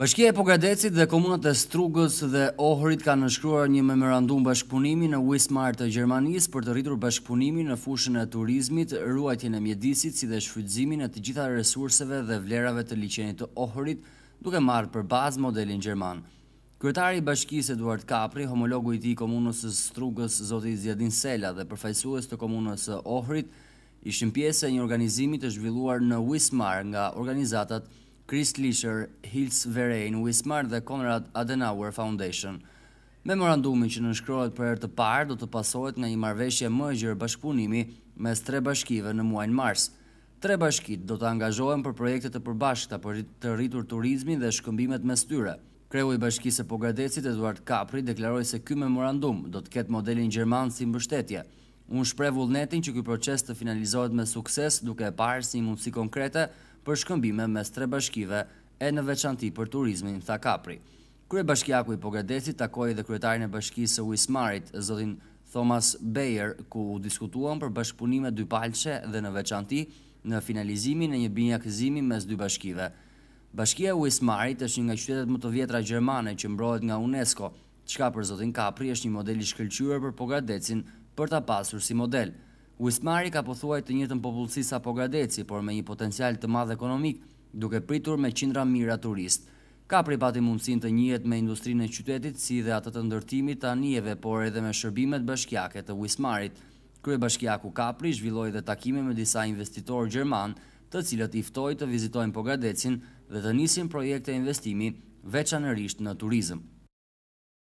Bashkia e Pogradecit dhe Komunat e Strugës dhe Ohrit ka nëshkruar një memorandum bashkëpunimi në Wismar të Gjermanis për të rritur bashkëpunimi në fushën e turizmit, ruajtjen e mjedisit si dhe shfrydzimin e të gjitha resurseve dhe vlerave të liqenit të Ohrit duke marrë për bazë modelin Gjerman. Kryetari i bashkis Eduard Kapri, homologu i ti Komunës e Strugës Zotit Zjadin Sela dhe përfajsues të Komunës e Ohrit, ishën pjesë e një organizimi të zhvilluar në Wismar nga organizatat Chris Lischer, Hils Verein, Wismar dhe Konrad Adenauer Foundation. Memorandumi që nënshkrohet për të parë do të pasohet nga një marveshje më gjërë bashkëpunimi mes tre bashkive në muajnë Mars. Tre bashkit do të angazhohen për projekte të përbashkëta për të rritur turizmin dhe shkëmbimet mes tyre. Kreu i bashkise Pogradecit, Eduard Kapri, deklaroj se kjo memorandum do të ketë modelin Gjerman si mbështetje. Unë shprevull netin që kjo proces të finalizohet me sukses duke e parë si mundësi konkrete, për shkëmbime mes tre bashkive e në veçanti për turizmin tha Kapri. Kërë bashkjaku i pogredesit takoj edhe kryetarin e bashkisë Wismarit, zotin Thomas Bayer, ku u diskutuam për bashkëpunime dy palqe dhe në veçanti në finalizimin e një binjakëzimi mes dy bashkive. Bashkia Wismarit është një nga qytetet më të vjetra Gjermane që mbrojt nga UNESCO, qka për zotin Kapri është një modeli shkëllqyre për Pogradecin për ta pasur si modelë. Uismari ka pëthuaj po të njëtën popullësi sa pogradeci, por me një potencial të madhe ekonomik, duke pritur me qindra mira turist. Ka pripati mundësin të njët me industrinë e qytetit, si dhe atët të ndërtimit të anjeve, por edhe me shërbimet bashkjake të Uismarit. Krye bashkjaku Kapri zhvilloj dhe takime me disa investitorë gjerman, të cilët iftoj të vizitojnë pogradecin dhe të njësim projekte investimi veçanërisht në turizm.